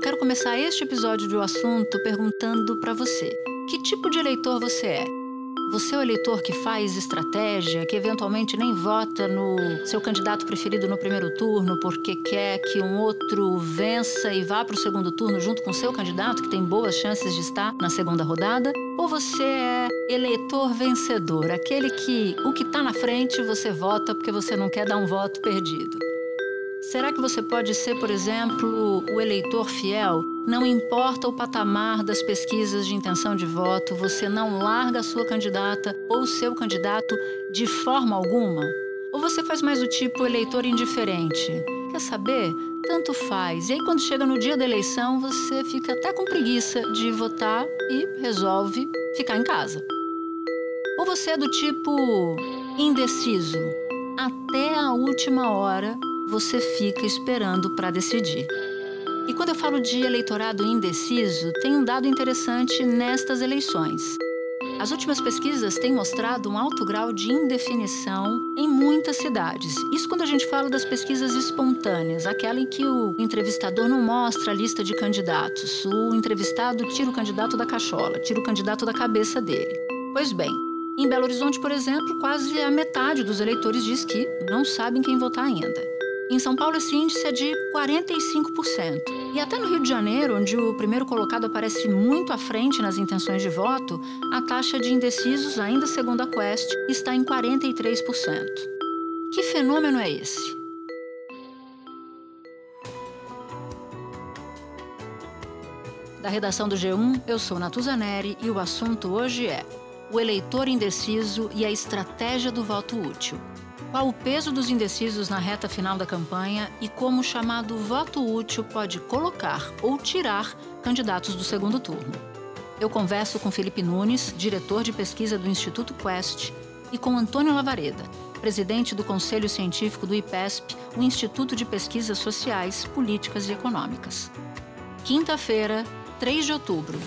Eu quero começar este episódio de o assunto perguntando para você: que tipo de eleitor você é? Você é o eleitor que faz estratégia, que eventualmente nem vota no seu candidato preferido no primeiro turno porque quer que um outro vença e vá para o segundo turno junto com seu candidato, que tem boas chances de estar na segunda rodada? Ou você é eleitor vencedor, aquele que o que está na frente você vota porque você não quer dar um voto perdido? Será que você pode ser, por exemplo, o eleitor fiel? Não importa o patamar das pesquisas de intenção de voto, você não larga a sua candidata ou seu candidato de forma alguma? Ou você faz mais o tipo eleitor indiferente? Quer saber? Tanto faz. E aí, quando chega no dia da eleição, você fica até com preguiça de votar e resolve ficar em casa. Ou você é do tipo indeciso? Até a última hora você fica esperando para decidir. E quando eu falo de eleitorado indeciso, tem um dado interessante nestas eleições. As últimas pesquisas têm mostrado um alto grau de indefinição em muitas cidades. Isso quando a gente fala das pesquisas espontâneas, aquela em que o entrevistador não mostra a lista de candidatos. O entrevistado tira o candidato da cachola, tira o candidato da cabeça dele. Pois bem, em Belo Horizonte, por exemplo, quase a metade dos eleitores diz que não sabem quem votar ainda. Em São Paulo, esse índice é de 45%. E até no Rio de Janeiro, onde o primeiro colocado aparece muito à frente nas intenções de voto, a taxa de indecisos, ainda segundo a Quest, está em 43%. Que fenômeno é esse? Da redação do G1, eu sou Natuza Neri e o assunto hoje é o eleitor indeciso e a estratégia do voto útil. Qual o peso dos indecisos na reta final da campanha e como o chamado voto útil pode colocar ou tirar candidatos do segundo turno? Eu converso com Felipe Nunes, diretor de pesquisa do Instituto Quest, e com Antônio Lavareda, presidente do Conselho Científico do IPESP, o Instituto de Pesquisas Sociais, Políticas e Econômicas. Quinta-feira, 3 de outubro,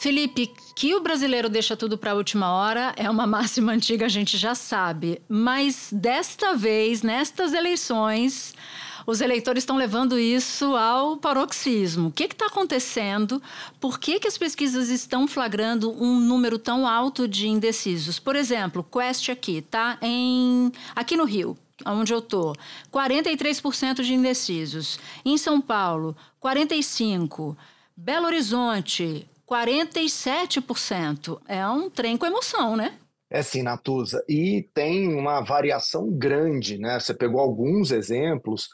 Felipe, que o brasileiro deixa tudo para a última hora é uma máxima antiga, a gente já sabe. Mas desta vez, nestas eleições, os eleitores estão levando isso ao paroxismo. O que está acontecendo? Por que, que as pesquisas estão flagrando um número tão alto de indecisos? Por exemplo, Quest aqui, tá? Em, aqui no Rio, onde eu tô, 43% de indecisos. Em São Paulo, 45%. Belo Horizonte, 47%. É um trem com emoção, né? É sim, Natuza. E tem uma variação grande, né? Você pegou alguns exemplos,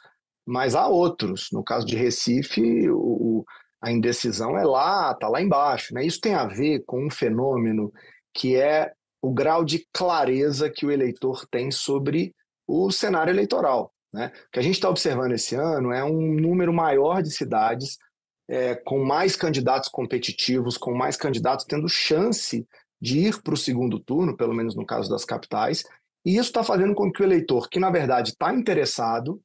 mas há outros. No caso de Recife, o, a indecisão é lá, está lá embaixo. Né? Isso tem a ver com um fenômeno que é o grau de clareza que o eleitor tem sobre o cenário eleitoral. Né? O que a gente está observando esse ano é um número maior de cidades é, com mais candidatos competitivos, com mais candidatos tendo chance de ir para o segundo turno, pelo menos no caso das capitais, e isso está fazendo com que o eleitor, que na verdade está interessado,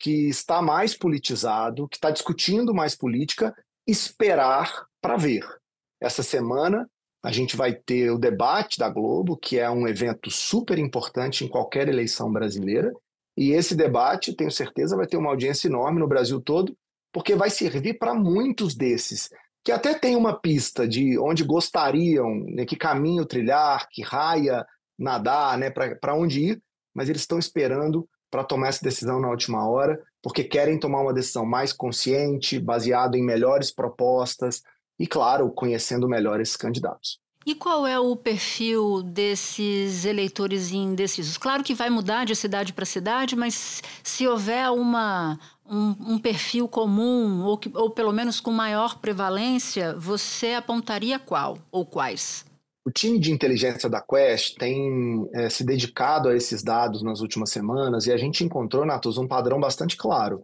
que está mais politizado, que está discutindo mais política, esperar para ver. Essa semana a gente vai ter o debate da Globo, que é um evento super importante em qualquer eleição brasileira, e esse debate, tenho certeza, vai ter uma audiência enorme no Brasil todo, porque vai servir para muitos desses, que até tem uma pista de onde gostariam, né, que caminho trilhar, que raia nadar, né, para onde ir, mas eles estão esperando para tomar essa decisão na última hora, porque querem tomar uma decisão mais consciente, baseado em melhores propostas e, claro, conhecendo melhor esses candidatos. E qual é o perfil desses eleitores indecisos? Claro que vai mudar de cidade para cidade, mas se houver uma, um, um perfil comum, ou, que, ou pelo menos com maior prevalência, você apontaria qual ou quais? O time de inteligência da Quest tem é, se dedicado a esses dados nas últimas semanas e a gente encontrou, natos um padrão bastante claro.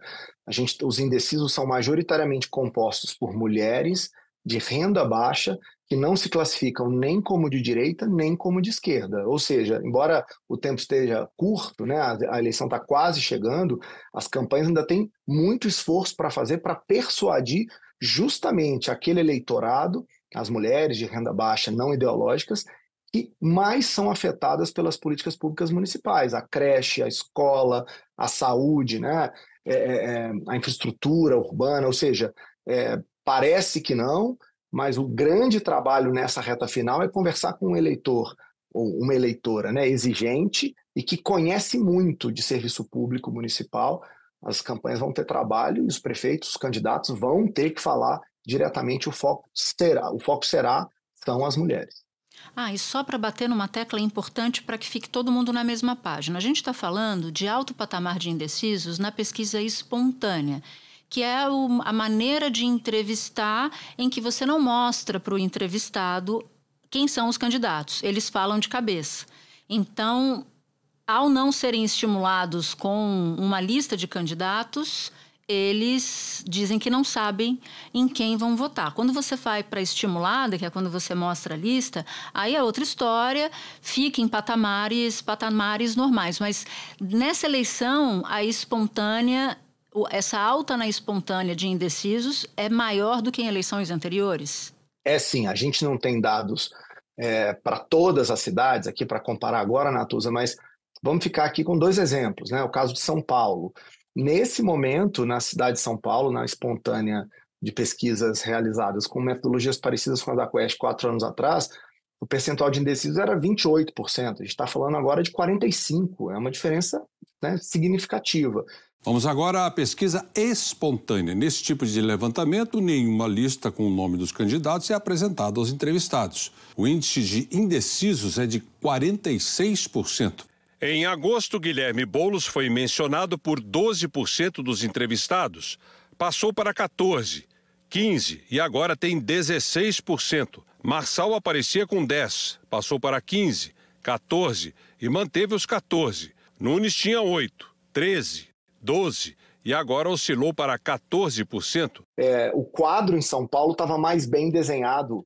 A gente, os indecisos são majoritariamente compostos por mulheres de renda baixa que não se classificam nem como de direita nem como de esquerda. Ou seja, embora o tempo esteja curto, né, a, eleição está quase chegando, as campanhas ainda têm muito esforço para fazer para persuadir justamente aquele eleitorado, as mulheres de renda baixa não ideológicas, que mais são afetadas pelas políticas públicas municipais, a creche, a escola, a saúde, né, é, é, é a infraestrutura urbana, ou seja, é, parece que não, mas o grande trabalho nessa reta final é conversar com um eleitor ou uma eleitora né, exigente e que conhece muito de serviço público municipal. As campanhas vão ter trabalho e os prefeitos, os candidatos vão ter que falar diretamente. O foco será, o foco será são as mulheres. Ah, e só para bater numa tecla importante para que fique todo mundo na mesma página. A gente está falando de alto patamar de indecisos na pesquisa espontânea que é o, a maneira de entrevistar em que você não mostra para o entrevistado quem são os candidatos, eles falam de cabeça. Então, ao não serem estimulados com uma lista de candidatos, eles dizem que não sabem em quem vão votar. Quando você vai para estimulada, que é quando você mostra a lista, aí é outra história, fica em patamares, patamares normais. Mas nessa eleição, a espontânea essa alta na espontânea de indecisos é maior do que em eleições anteriores? É sim, a gente não tem dados é, para todas as cidades aqui para comparar agora, Natuza, mas vamos ficar aqui com dois exemplos, né? O caso de São Paulo. Nesse momento, na cidade de São Paulo, na espontânea de pesquisas realizadas com metodologias parecidas com a da Quest quatro anos atrás, o percentual de indecisos era 28%. A gente está falando agora de 45%, é uma diferença né, significativa. Vamos agora à pesquisa espontânea. Nesse tipo de levantamento, nenhuma lista com o nome dos candidatos é apresentada aos entrevistados. O índice de indecisos é de 46%. Em agosto, Guilherme Boulos foi mencionado por 12% dos entrevistados. Passou para 14, 15 e agora tem 16%. Marçal aparecia com 10, passou para 15, 14 e manteve os 14. Nunes tinha 8, 13, 12% e agora oscilou para 14%. É, o quadro em São Paulo estava mais bem desenhado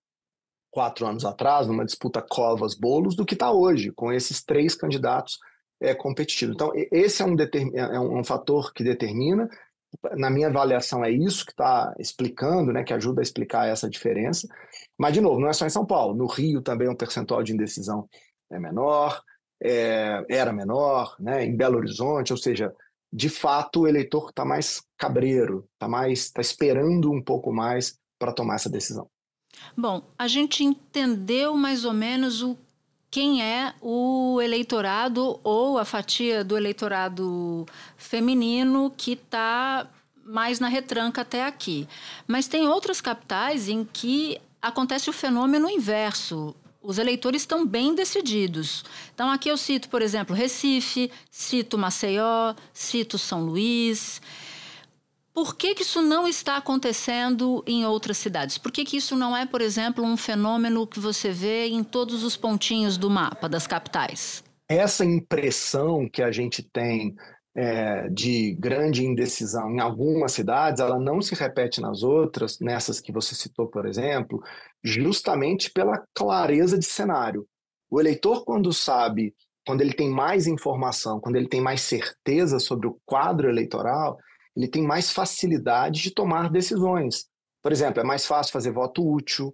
quatro anos atrás, numa disputa Covas-Bolos, do que está hoje, com esses três candidatos é, competitivos. Então, esse é um, é, é um fator que determina. Na minha avaliação, é isso que está explicando, né, que ajuda a explicar essa diferença. Mas, de novo, não é só em São Paulo. No Rio também o um percentual de indecisão é menor, é, era menor, né, em Belo Horizonte, ou seja, de fato o eleitor está mais cabreiro, está mais, está esperando um pouco mais para tomar essa decisão. Bom, a gente entendeu mais ou menos o quem é o eleitorado ou a fatia do eleitorado feminino que está mais na retranca até aqui. Mas tem outras capitais em que acontece o fenômeno inverso os eleitores estão bem decididos. Então, aqui eu cito, por exemplo, Recife, cito Maceió, cito São Luís. Por que, que isso não está acontecendo em outras cidades? Por que, que isso não é, por exemplo, um fenômeno que você vê em todos os pontinhos do mapa das capitais? Essa impressão que a gente tem é, de grande indecisão em algumas cidades, ela não se repete nas outras, nessas que você citou, por exemplo, justamente pela clareza de cenário. O eleitor, quando sabe, quando ele tem mais informação, quando ele tem mais certeza sobre o quadro eleitoral, ele tem mais facilidade de tomar decisões. Por exemplo, é mais fácil fazer voto útil,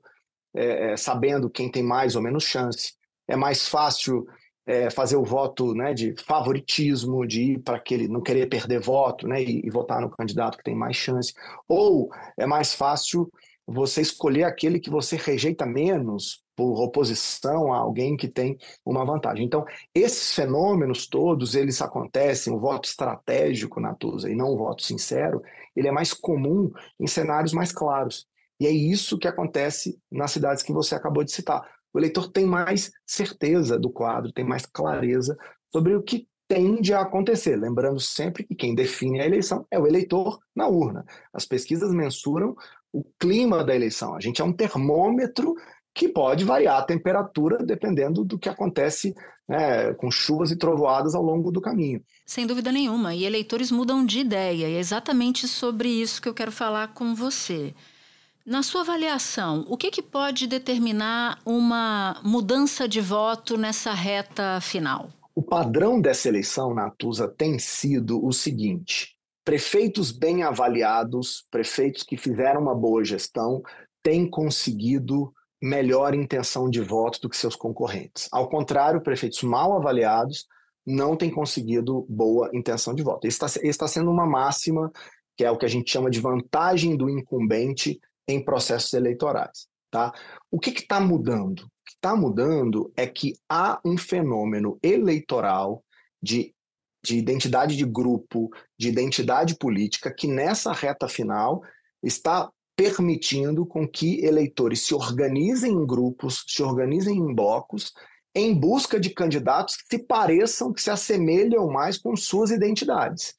é, é sabendo quem tem mais ou menos chance. É mais fácil é, fazer o voto né, de favoritismo, de ir para aquele, não querer perder voto né, e, e, votar no candidato que tem mais chance. Ou é mais fácil você escolher aquele que você rejeita menos por oposição a alguém que tem uma vantagem. Então, esses fenômenos todos, eles acontecem, o voto estratégico, Natuza, e não o voto sincero, ele é mais comum em cenários mais claros. E é isso que acontece nas cidades que você acabou de citar o eleitor tem mais certeza do quadro, tem mais clareza sobre o que tende a acontecer. Lembrando sempre que quem define a eleição é o eleitor na urna. As pesquisas mensuram o clima da eleição. A gente é um termômetro que pode variar a temperatura dependendo do que acontece né, com chuvas e trovoadas ao longo do caminho. Sem dúvida nenhuma. E eleitores mudam de ideia. E é exatamente sobre isso que eu quero falar com você. Na sua avaliação, o que, que pode determinar uma mudança de voto nessa reta final? O padrão dessa eleição, Natuza, tem sido o seguinte: prefeitos bem avaliados, prefeitos que fizeram uma boa gestão, têm conseguido melhor intenção de voto do que seus concorrentes. Ao contrário, prefeitos mal avaliados não têm conseguido boa intenção de voto. Isso está, está sendo uma máxima, que é o que a gente chama de vantagem do incumbente em processos eleitorais. Tá? O que está mudando? O que está mudando é que há um fenômeno eleitoral de, de identidade de grupo, de identidade política, que nessa reta final está permitindo com que eleitores se organizem em grupos, se organizem em blocos, em busca de candidatos que se pareçam, que se assemelham mais com suas identidades.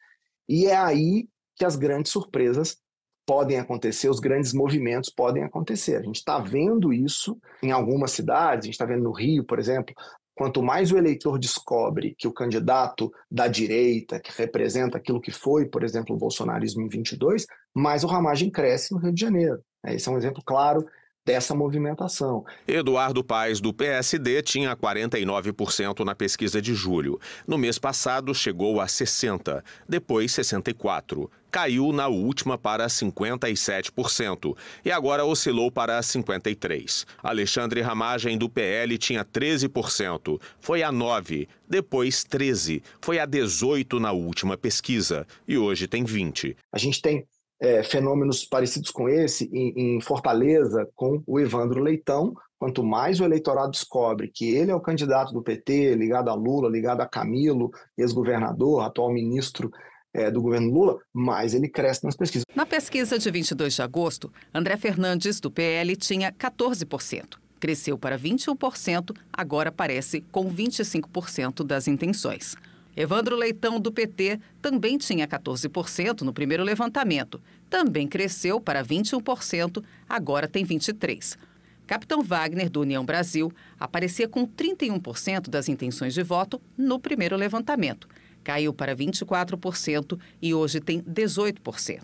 E é aí que as grandes surpresas podem acontecer, os grandes movimentos podem acontecer. A gente está vendo isso em algumas cidades, a gente está vendo no Rio, por exemplo. Quanto mais o eleitor descobre que o candidato da direita, que representa aquilo que foi, por exemplo, o bolsonarismo em 22, mais o ramagem cresce no Rio de Janeiro. É, esse é um exemplo claro dessa movimentação. Eduardo Paes, do PSD, tinha 49% na pesquisa de julho. No mês passado, chegou a 60%, depois 64%. Caiu na última para 57% e agora oscilou para 53%. Alexandre Ramagem, do PL, tinha 13%, foi a 9%, depois 13%, foi a 18% na última pesquisa e hoje tem 20%. A gente tem é, fenômenos parecidos com esse em, em, Fortaleza com o Evandro Leitão. Quanto mais o eleitorado descobre que ele é o candidato do PT, ligado a Lula, ligado a Camilo, ex-governador, atual ministro é, do governo Lula, mais ele cresce nas pesquisas. Na pesquisa de 22 de agosto, André Fernandes, do PL, tinha 14%. Cresceu para 21%, agora aparece com 25% das intenções. Evandro Leitão, do PT, também tinha 14% no primeiro levantamento. Também cresceu para 21%, agora tem 23%. Capitão Wagner, do União Brasil, aparecia com 31% das intenções de voto no primeiro levantamento. Caiu para 24% e hoje tem 18%.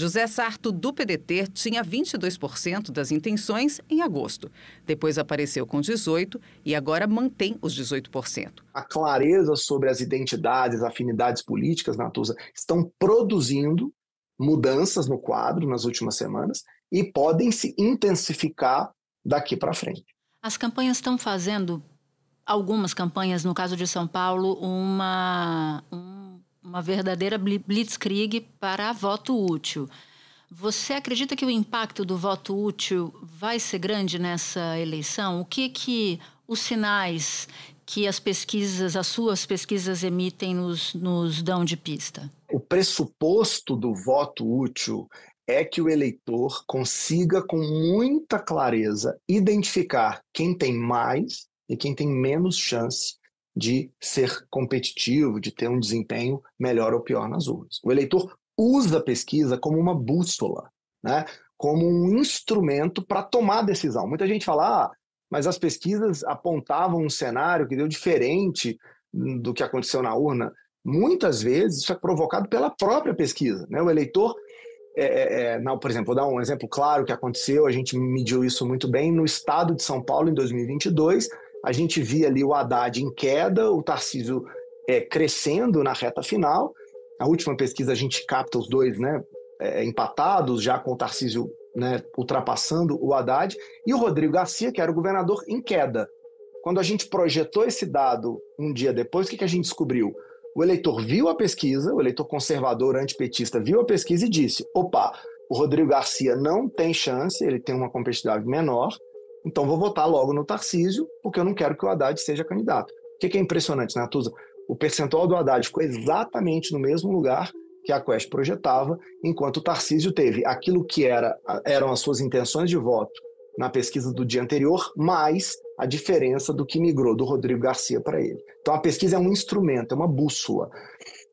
José Sarto, do PDT, tinha 22% das intenções em agosto. Depois apareceu com 18% e agora mantém os 18%. A clareza sobre as identidades, afinidades políticas, Natuza, estão produzindo mudanças no quadro nas últimas semanas e podem se intensificar daqui para frente. As campanhas estão fazendo, algumas campanhas, no caso de São Paulo, uma, um uma verdadeira blitzkrieg para voto útil. Você acredita que o impacto do voto útil vai ser grande nessa eleição? O que que os sinais que as pesquisas, as suas pesquisas emitem nos, nos dão de pista? O pressuposto do voto útil é que o eleitor consiga com muita clareza identificar quem tem mais e quem tem menos chance de ser competitivo, de ter um desempenho melhor ou pior nas urnas. O eleitor usa a pesquisa como uma bússola, né? como um instrumento para tomar decisão. Muita gente fala, ah, mas as pesquisas apontavam um cenário que deu diferente do que aconteceu na urna. Muitas vezes isso é provocado pela própria pesquisa. Né? O eleitor é, é, é não, por exemplo, vou dar um exemplo claro que aconteceu, a gente mediu isso muito bem no estado de São Paulo em 2022 a gente via ali o Haddad em queda, o Tarcísio é, crescendo na reta final. Na última pesquisa a gente capta os dois né, é, empatados, já com o Tarcísio né, ultrapassando o Haddad, e o Rodrigo Garcia, que era o governador, em queda. Quando a gente projetou esse dado um dia depois, o que, que a gente descobriu? O eleitor viu a pesquisa, o eleitor conservador antipetista viu a pesquisa e disse: opa, o Rodrigo Garcia não tem chance, ele tem uma competitividade menor, então vou votar logo no Tarcísio, porque eu não quero que o Haddad seja candidato. O que é impressionante, Natuza? Né, o percentual do Haddad ficou exatamente no mesmo lugar que a Quest projetava, enquanto o Tarcísio teve aquilo que era, eram as suas intenções de voto na pesquisa do dia anterior, mais a diferença do que migrou do Rodrigo Garcia para ele. Então a pesquisa é um instrumento, é uma bússola.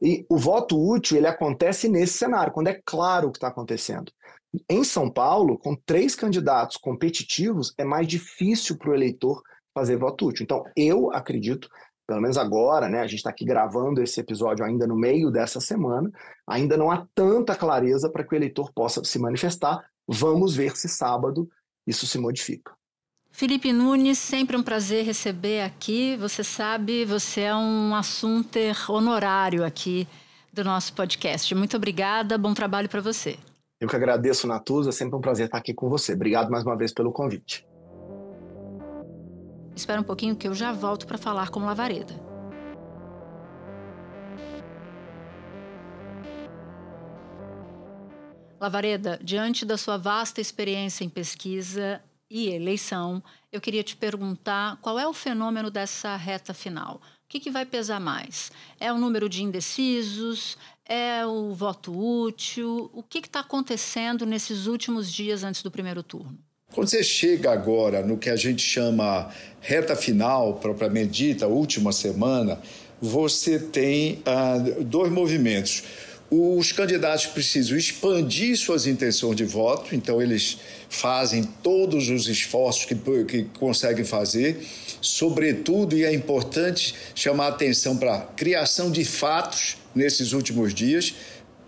E o voto útil ele acontece nesse cenário, quando é claro o que está acontecendo. Em São Paulo, com três candidatos competitivos, é mais difícil para o eleitor fazer voto útil. Então, eu acredito, pelo menos agora, né, a gente está aqui gravando esse episódio ainda no meio dessa semana, ainda não há tanta clareza para que o eleitor possa se manifestar. Vamos ver se sábado isso se modifica. Felipe Nunes, sempre um prazer receber aqui. Você sabe, você é um assunter honorário aqui do nosso podcast. Muito obrigada, bom trabalho para você. Eu que agradeço, Natuza. É sempre um prazer estar aqui com você. Obrigado mais uma vez pelo convite. Espera um pouquinho que eu já volto para falar com Lavareda. Lavareda, diante da sua vasta experiência em pesquisa e eleição, eu queria te perguntar qual é o fenômeno dessa reta final. O que, que vai pesar mais? É o número de indecisos? é o voto útil? O que está acontecendo nesses últimos dias antes do primeiro turno? Quando você chega agora no que a gente chama reta final, propriamente dita, última semana, você tem ah, dois movimentos. Os candidatos precisam expandir suas intenções de voto, então eles fazem todos os esforços que, que conseguem fazer, sobretudo, e é importante chamar a atenção para a criação de fatos nesses últimos dias.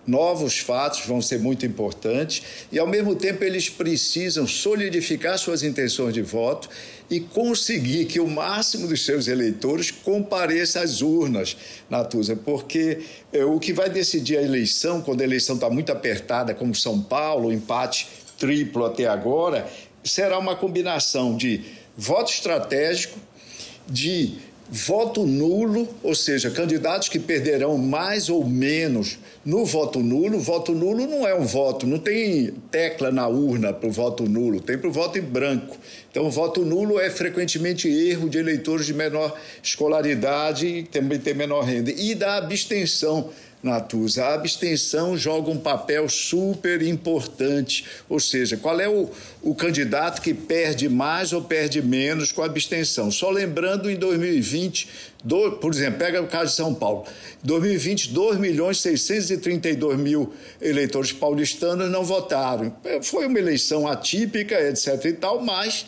Novos fatos vão ser muito importantes e, ao mesmo tempo, eles precisam solidificar suas intenções de voto e conseguir que o máximo dos seus eleitores compareça às urnas, Natuza, porque é, o que vai decidir a eleição, quando a eleição está muito apertada, como São Paulo, empate triplo até agora, será uma combinação de voto estratégico, de Voto nulo, ou seja, candidatos que perderão mais ou menos no voto nulo. Voto nulo não é um voto, não tem tecla na urna para o voto nulo, tem para o voto em branco. Então, voto nulo é frequentemente erro de eleitores de menor escolaridade e também tem menor renda. E da abstenção. Natuza, a abstenção joga um papel super importante, ou seja, qual é o, o candidato que perde mais ou perde menos com a abstenção? Só lembrando, em 2020, do, por exemplo, pega o caso de São Paulo, em 2020, 2 milhões 632 mil eleitores paulistanos não votaram. Foi uma eleição atípica, etc e tal, mas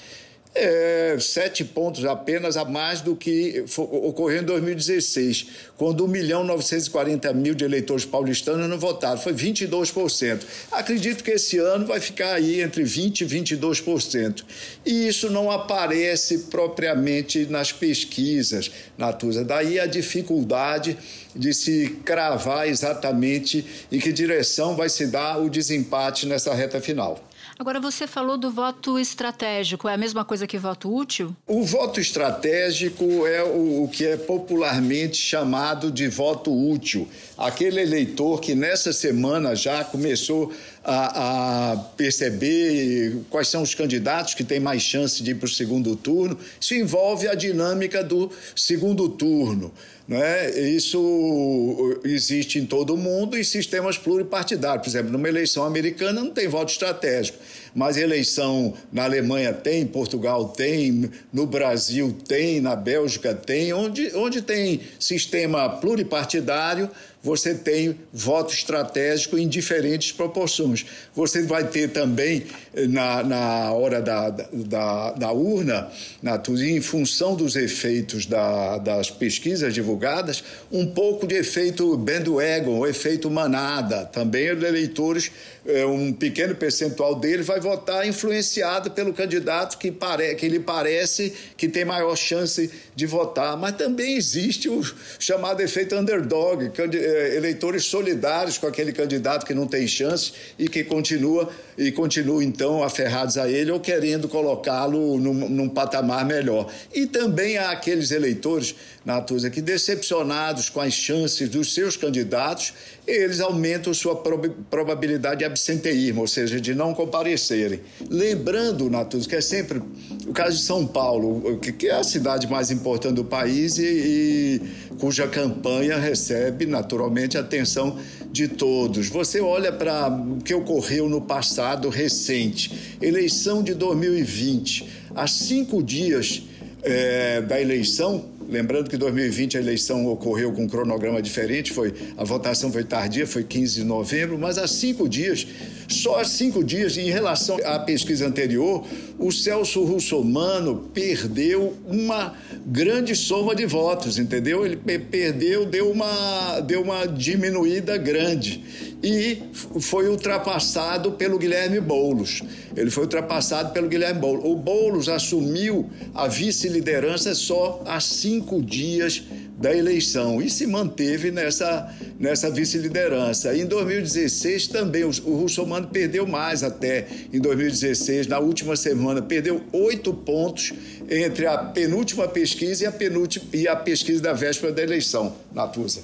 é, sete pontos apenas a mais do que ocorreu em 2016, quando 1 milhão 940 mil de eleitores paulistanos não votaram, foi 22%. Acredito que esse ano vai ficar aí entre 20% e 22%. E isso não aparece propriamente nas pesquisas, Natuza. Daí a dificuldade de se cravar exatamente em que direção vai se dar o desempate nessa reta final. Agora você falou do voto estratégico, é a mesma coisa que voto útil? O voto estratégico é o, o que é popularmente chamado de voto útil, aquele eleitor que nessa semana já começou a, a perceber quais são os candidatos que têm mais chance de ir para o segundo turno. Isso envolve a dinâmica do segundo turno. Né? Isso existe em todo o mundo e sistemas pluripartidários. Por exemplo, numa eleição americana não tem voto estratégico mas eleição na Alemanha tem, em Portugal tem, no Brasil tem, na Bélgica tem. Onde, onde tem sistema pluripartidário, você tem voto estratégico em diferentes proporções. Você vai ter também, eh, na, na hora da, da, da urna, na, em função dos efeitos da, das pesquisas divulgadas, um pouco de efeito bandwagon, o efeito manada, também é de eleitores é, um pequeno percentual dele vai votar influenciado pelo candidato que, pare, que lhe parece que tem maior chance de votar. Mas também existe o chamado efeito underdog, é, eleitores solidários com aquele candidato que não tem chance e que continua e continua então aferrados a ele ou querendo colocá-lo num, num, patamar melhor. E também há aqueles eleitores, Natuza, que decepcionados com as chances dos seus candidatos, eles aumentam sua prob probabilidade absoluta absenteísmo, ou seja, de não comparecerem. Lembrando, Natuz, que é sempre o caso de São Paulo, que é a cidade mais importante do país e, e cuja campanha recebe naturalmente a atenção de todos. Você olha para o que ocorreu no passado recente, eleição de 2020, há cinco dias é, da eleição Lembrando que 2020 a eleição ocorreu com um cronograma diferente, foi a votação foi tardia, foi 15 de novembro, mas há cinco dias só há cinco dias, em relação à pesquisa anterior, o Celso Russomano perdeu uma grande soma de votos, entendeu? Ele perdeu, deu uma, deu uma diminuída grande. E foi ultrapassado pelo Guilherme Boulos. Ele foi ultrapassado pelo Guilherme Boulos. O Boulos assumiu a vice-liderança só há cinco dias da eleição e se manteve nessa, nessa vice-liderança. Em 2016 também, o, o Russomano perdeu mais até em 2016, na última semana, perdeu oito pontos entre a penúltima pesquisa e a, penúltima, e a pesquisa da véspera da eleição, Natuza.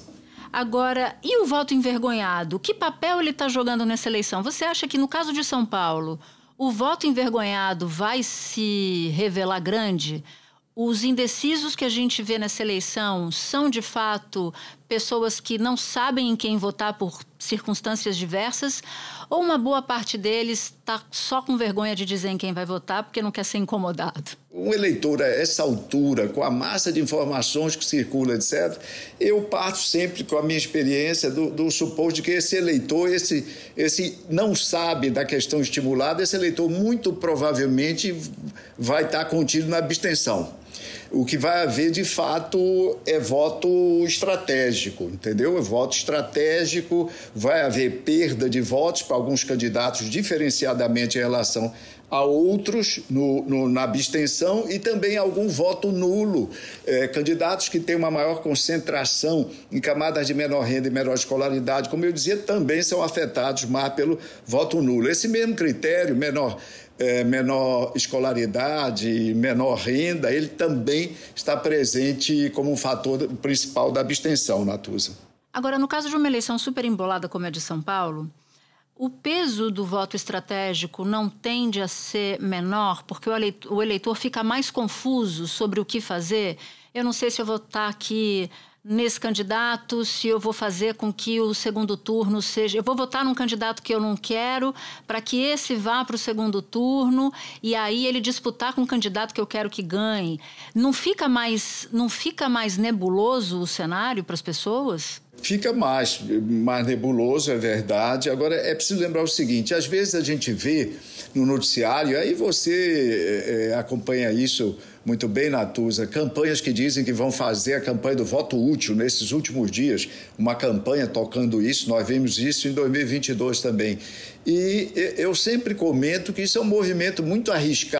Agora, e o voto envergonhado? Que papel ele está jogando nessa eleição? Você acha que no caso de São Paulo, o voto envergonhado vai se revelar grande? os indecisos que a gente vê nessa eleição são, de fato, pessoas que não sabem em quem votar por circunstâncias diversas, ou uma boa parte deles está só com vergonha de dizer em quem vai votar porque não quer ser incomodado? Um eleitor a essa altura, com a massa de informações que circula, etc., eu parto sempre com a minha experiência do, do suposto de que esse eleitor, esse, esse não sabe da questão estimulada, esse eleitor muito provavelmente vai estar tá contido na abstenção. O que vai haver de fato é voto estratégico, entendeu? É voto estratégico, vai haver perda de votos para alguns candidatos diferenciadamente em relação a outros no, no, na abstenção e também algum voto nulo. É, candidatos que têm uma maior concentração em camadas de menor renda e menor escolaridade, como eu dizia, também são afetados mais pelo voto nulo. Esse mesmo critério, menor é, menor escolaridade, menor renda, ele também está presente como um fator principal da abstenção, Natuza. Agora, no caso de uma eleição super embolada como a de São Paulo, o peso do voto estratégico não tende a ser menor, porque o eleitor, o eleitor fica mais confuso sobre o que fazer. Eu não sei se eu vou estar aqui nesse candidato, se eu vou fazer com que o segundo turno seja. Eu vou votar num candidato que eu não quero, para que esse vá para o segundo turno e aí ele disputar com o candidato que eu quero que ganhe. Não fica mais, não fica mais nebuloso o cenário para as pessoas? Fica mais, mais nebuloso, é verdade. Agora, é preciso lembrar o seguinte: às vezes a gente vê no noticiário, aí você é, é acompanha isso muito bem, Natuza, campanhas que dizem que vão fazer a campanha do voto útil nesses últimos dias, uma campanha tocando isso, nós vimos isso em 2022 também. E eu sempre comento que isso é um movimento muito arriscado